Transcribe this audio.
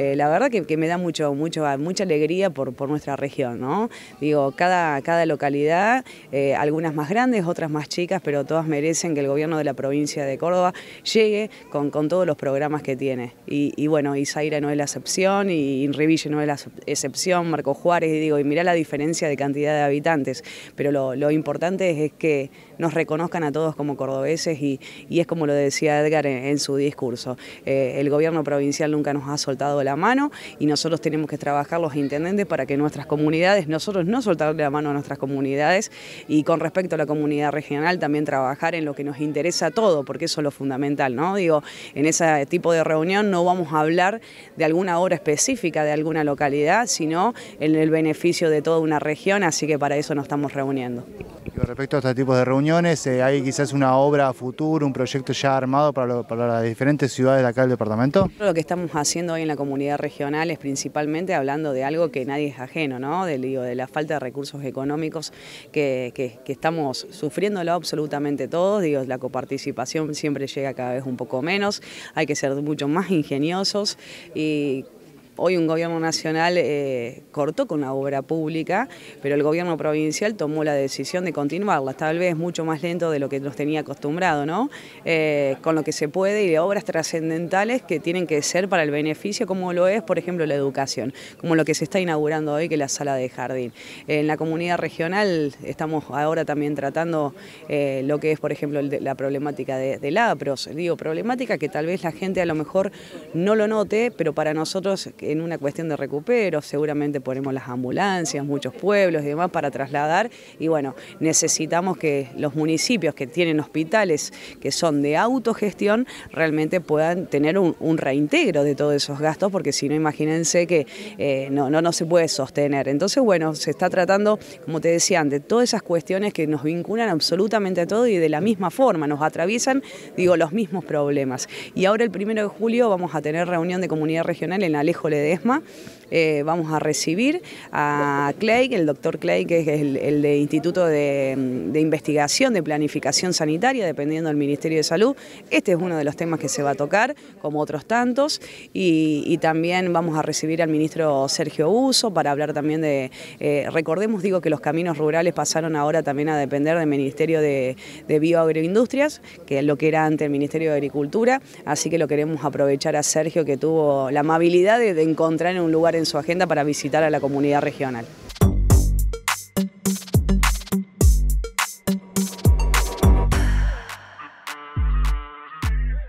Eh, la verdad que, me da mucho, mucho, mucha alegría por, nuestra región, ¿no? Digo, cada, cada localidad, eh, algunas más grandes, otras más chicas, pero todas merecen que el gobierno de la provincia de Córdoba llegue con, todos los programas que tiene. Y, bueno, Isaira no es la excepción, y Riville no es la excepción, Marco Juárez, y digo, y mirá la diferencia de cantidad de habitantes, pero lo, importante es, que nos reconozcan a todos como cordobeses y, es como lo decía Edgar en, su discurso, eh, el gobierno provincial nunca nos ha soltado la mano y nosotros tenemos que trabajar los intendentes para que nuestras comunidades, nosotros no soltarle la mano a nuestras comunidades y con respecto a la comunidad regional también trabajar en lo que nos interesa a todo, porque eso es lo fundamental, ¿no? Digo, en ese tipo de reunión no vamos a hablar de alguna obra específica de alguna localidad, sino en el beneficio de toda una región, así que para eso nos estamos reuniendo. Con respecto a este tipo de reuniones, eh, ¿hay quizás una obra a futuro, un proyecto ya armado para, las diferentes ciudades de acá del departamento? Lo que estamos haciendo hoy en la comunidad comunidad regionales principalmente, hablando de algo que nadie es ajeno, ¿no? De, la falta de recursos económicos que, estamos sufriéndolo absolutamente todos, digo, la coparticipación siempre llega cada vez un poco menos, hay que ser mucho más ingeniosos y Hoy un gobierno nacional eh, cortó con la obra pública, pero el gobierno provincial tomó la decisión de continuarla, tal vez mucho más lento de lo que nos tenía acostumbrado, ¿no? Eh, con lo que se puede y de obras trascendentales que tienen que ser para el beneficio, como lo es, por ejemplo, la educación, como lo que se está inaugurando hoy, que es la sala de jardín. En la comunidad regional estamos ahora también tratando eh, lo que es, por ejemplo, la problemática de, del APROS, digo, problemática que tal vez la gente a lo mejor no lo note, pero para nosotros en una cuestión de recupero, seguramente ponemos las ambulancias, muchos pueblos y demás para trasladar. Y bueno, necesitamos que los municipios que tienen hospitales que son de autogestión realmente puedan tener un, reintegro de todos esos gastos, porque si no, imagínense que eh, no, no, no se puede sostener. Entonces, bueno, se está tratando, como te decía antes, todas esas cuestiones que nos vinculan absolutamente a todo y de la misma forma, nos atraviesan, digo, los mismos problemas. Y ahora el primero de julio vamos a tener reunión de comunidad regional en Alejo de Eh, vamos a recibir a Clay, el doctor Clay, que es el, de Instituto de, Investigación de Planificación Sanitaria, dependiendo del Ministerio de Salud. Este es uno de los temas que se va a tocar, como otros tantos, y, también vamos a recibir al ministro Sergio Uso para hablar también de, eh, recordemos, digo, que los caminos rurales pasaron ahora también a depender del Ministerio de, Bioagroindustrias, que es lo que era antes el Ministerio de Agricultura, así que lo queremos aprovechar a Sergio, que tuvo la amabilidad de encontrar en un lugar en su agenda para visitar a la comunidad regional.